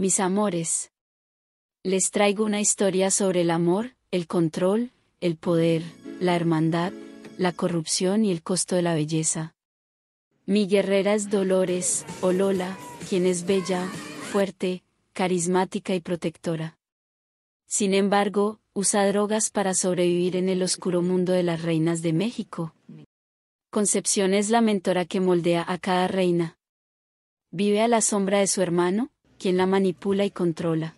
Mis amores. Les traigo una historia sobre el amor, el control, el poder, la hermandad, la corrupción y el costo de la belleza. Mi guerrera es Dolores, o Lola, quien es bella, fuerte, carismática y protectora. Sin embargo, usa drogas para sobrevivir en el oscuro mundo de las reinas de México. Concepción es la mentora que moldea a cada reina. Vive a la sombra de su hermano, quien la manipula y controla.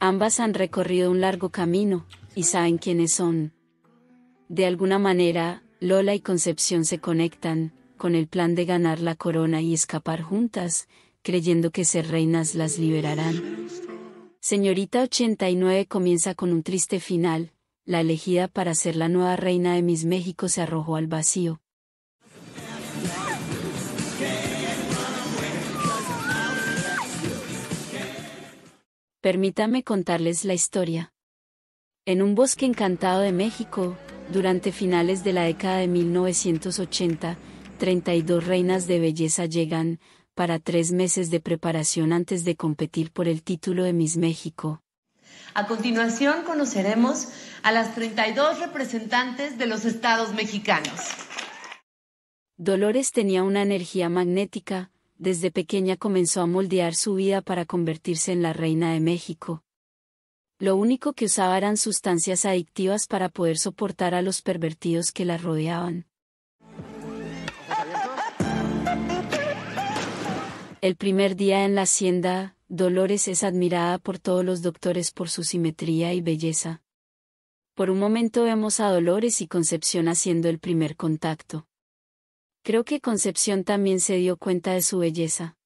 Ambas han recorrido un largo camino, y saben quiénes son. De alguna manera, Lola y Concepción se conectan, con el plan de ganar la corona y escapar juntas, creyendo que ser reinas las liberarán. Señorita 89 comienza con un triste final, la elegida para ser la nueva reina de Miss México se arrojó al vacío, permítame contarles la historia. En un bosque encantado de México, durante finales de la década de 1980, 32 reinas de belleza llegan, para tres meses de preparación antes de competir por el título de Miss México. A continuación conoceremos a las 32 representantes de los estados mexicanos. Dolores tenía una energía magnética, desde pequeña comenzó a moldear su vida para convertirse en la reina de México. Lo único que usaba eran sustancias adictivas para poder soportar a los pervertidos que la rodeaban. El primer día en la hacienda, Dolores es admirada por todos los doctores por su simetría y belleza. Por un momento vemos a Dolores y Concepción haciendo el primer contacto creo que Concepción también se dio cuenta de su belleza.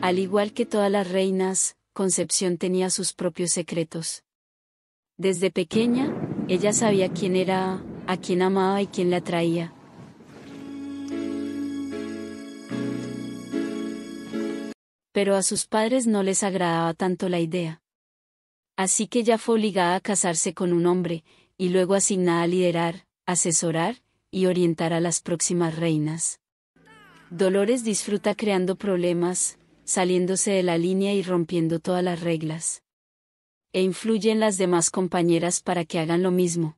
Al igual que todas las reinas, Concepción tenía sus propios secretos. Desde pequeña, ella sabía quién era, a quién amaba y quién la atraía. Pero a sus padres no les agradaba tanto la idea. Así que ya fue obligada a casarse con un hombre, y luego asignada a liderar, asesorar y orientar a las próximas reinas. Dolores disfruta creando problemas, saliéndose de la línea y rompiendo todas las reglas. E influye en las demás compañeras para que hagan lo mismo.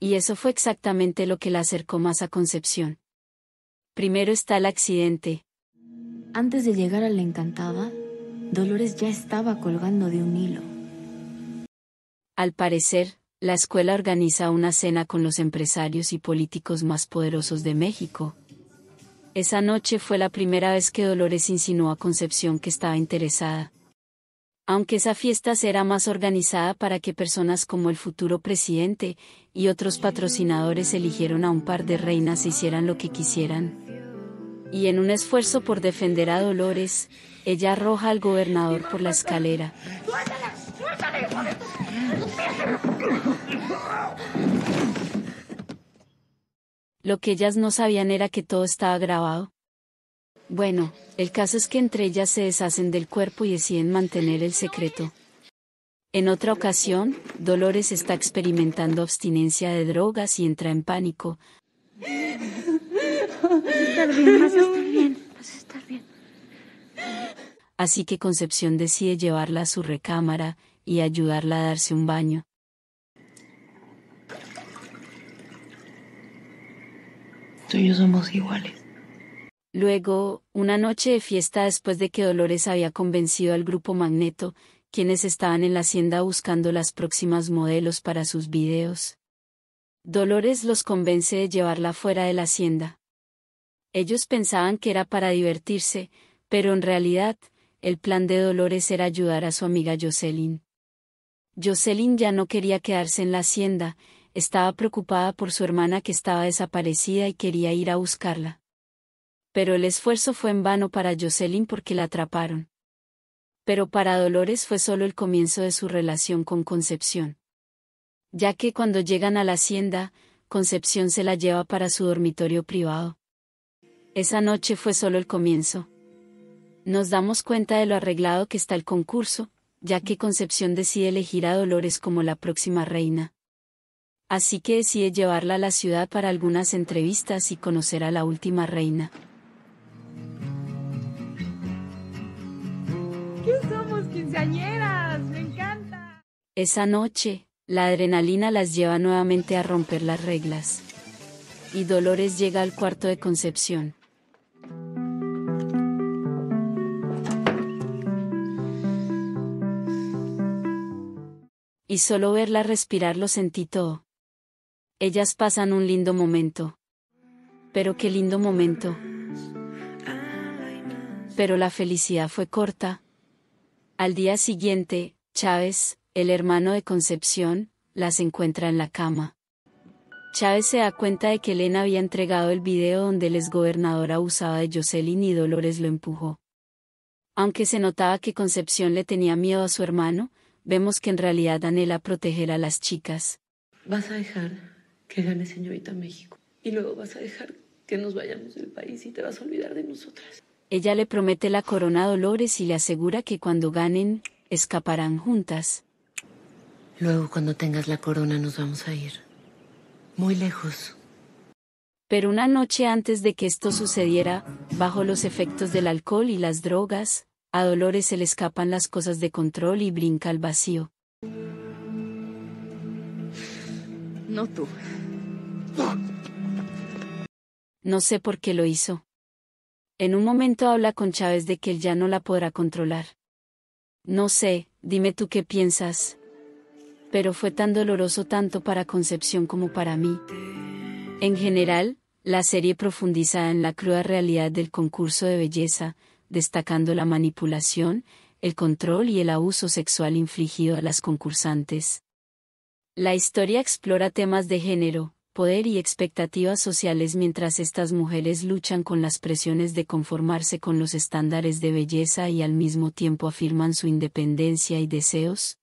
Y eso fue exactamente lo que la acercó más a Concepción. Primero está el accidente. Antes de llegar a la encantada, Dolores ya estaba colgando de un hilo. Al parecer, la escuela organiza una cena con los empresarios y políticos más poderosos de México. Esa noche fue la primera vez que Dolores insinuó a Concepción que estaba interesada, aunque esa fiesta será más organizada para que personas como el futuro presidente y otros patrocinadores eligieron a un par de reinas e hicieran lo que quisieran. Y en un esfuerzo por defender a Dolores, ella arroja al gobernador por la escalera. Lo que ellas no sabían era que todo estaba grabado. Bueno, el caso es que entre ellas se deshacen del cuerpo y deciden mantener el secreto. En otra ocasión, Dolores está experimentando abstinencia de drogas y entra en pánico. Así que Concepción decide llevarla a su recámara y ayudarla a darse un baño. Tú y yo somos iguales. Luego, una noche de fiesta después de que Dolores había convencido al grupo Magneto, quienes estaban en la hacienda buscando las próximas modelos para sus videos. Dolores los convence de llevarla fuera de la hacienda. Ellos pensaban que era para divertirse, pero en realidad, el plan de Dolores era ayudar a su amiga Jocelyn. Jocelyn ya no quería quedarse en la hacienda, estaba preocupada por su hermana que estaba desaparecida y quería ir a buscarla pero el esfuerzo fue en vano para Jocelyn porque la atraparon. Pero para Dolores fue solo el comienzo de su relación con Concepción. Ya que cuando llegan a la hacienda, Concepción se la lleva para su dormitorio privado. Esa noche fue solo el comienzo. Nos damos cuenta de lo arreglado que está el concurso, ya que Concepción decide elegir a Dolores como la próxima reina. Así que decide llevarla a la ciudad para algunas entrevistas y conocer a la última reina. Esa noche, la adrenalina las lleva nuevamente a romper las reglas. Y Dolores llega al cuarto de Concepción. Y solo verla respirar lo sentí todo. Ellas pasan un lindo momento. Pero qué lindo momento. Pero la felicidad fue corta. Al día siguiente, Chávez, el hermano de Concepción, las encuentra en la cama. Chávez se da cuenta de que Elena había entregado el video donde el exgobernador abusaba de Jocelyn y Dolores lo empujó. Aunque se notaba que Concepción le tenía miedo a su hermano, vemos que en realidad anhela proteger a las chicas. Vas a dejar que gane señorita México y luego vas a dejar que nos vayamos del país y te vas a olvidar de nosotras. Ella le promete la corona a Dolores y le asegura que cuando ganen, escaparán juntas. Luego, cuando tengas la corona, nos vamos a ir. Muy lejos. Pero una noche antes de que esto sucediera, bajo los efectos del alcohol y las drogas, a Dolores se le escapan las cosas de control y brinca al vacío. No tú. No sé por qué lo hizo. En un momento habla con Chávez de que él ya no la podrá controlar. No sé, dime tú qué piensas pero fue tan doloroso tanto para Concepción como para mí. En general, la serie profundiza en la cruda realidad del concurso de belleza, destacando la manipulación, el control y el abuso sexual infligido a las concursantes. La historia explora temas de género, poder y expectativas sociales mientras estas mujeres luchan con las presiones de conformarse con los estándares de belleza y al mismo tiempo afirman su independencia y deseos,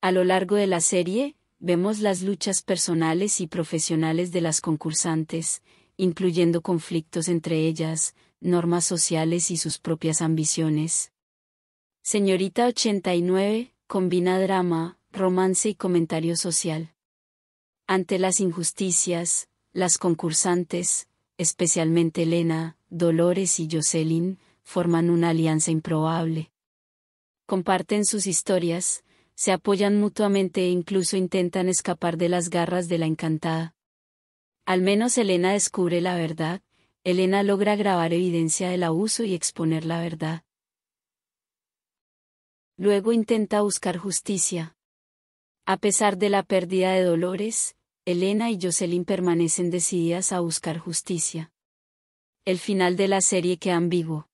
a lo largo de la serie, vemos las luchas personales y profesionales de las concursantes, incluyendo conflictos entre ellas, normas sociales y sus propias ambiciones. Señorita 89, combina drama, romance y comentario social. Ante las injusticias, las concursantes, especialmente Elena, Dolores y Jocelyn, forman una alianza improbable. Comparten sus historias, se apoyan mutuamente e incluso intentan escapar de las garras de la encantada. Al menos Elena descubre la verdad, Elena logra grabar evidencia del abuso y exponer la verdad. Luego intenta buscar justicia. A pesar de la pérdida de Dolores, Elena y Jocelyn permanecen decididas a buscar justicia. El final de la serie queda ambiguo.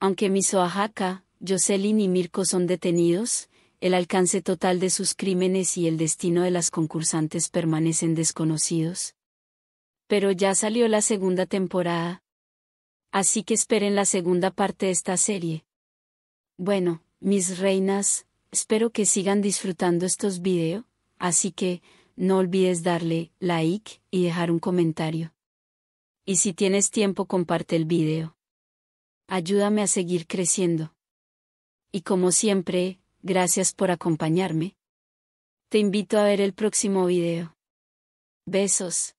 Aunque Misoahaka, Jocelyn y Mirko son detenidos, el alcance total de sus crímenes y el destino de las concursantes permanecen desconocidos. Pero ya salió la segunda temporada. Así que esperen la segunda parte de esta serie. Bueno, mis reinas, espero que sigan disfrutando estos videos, así que, no olvides darle like y dejar un comentario. Y si tienes tiempo comparte el video. Ayúdame a seguir creciendo. Y como siempre, Gracias por acompañarme. Te invito a ver el próximo video. Besos.